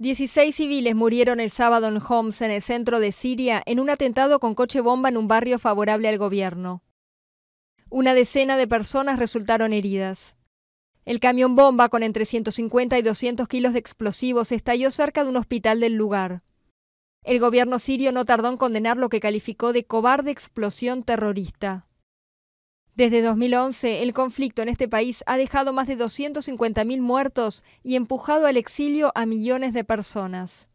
16 civiles murieron el sábado en Homs, en el centro de Siria, en un atentado con coche bomba en un barrio favorable al gobierno. Una decena de personas resultaron heridas. El camión bomba con entre 150 y 200 kilos de explosivos estalló cerca de un hospital del lugar. El gobierno sirio no tardó en condenar lo que calificó de cobarde explosión terrorista. Desde 2011, el conflicto en este país ha dejado más de 250.000 muertos y empujado al exilio a millones de personas.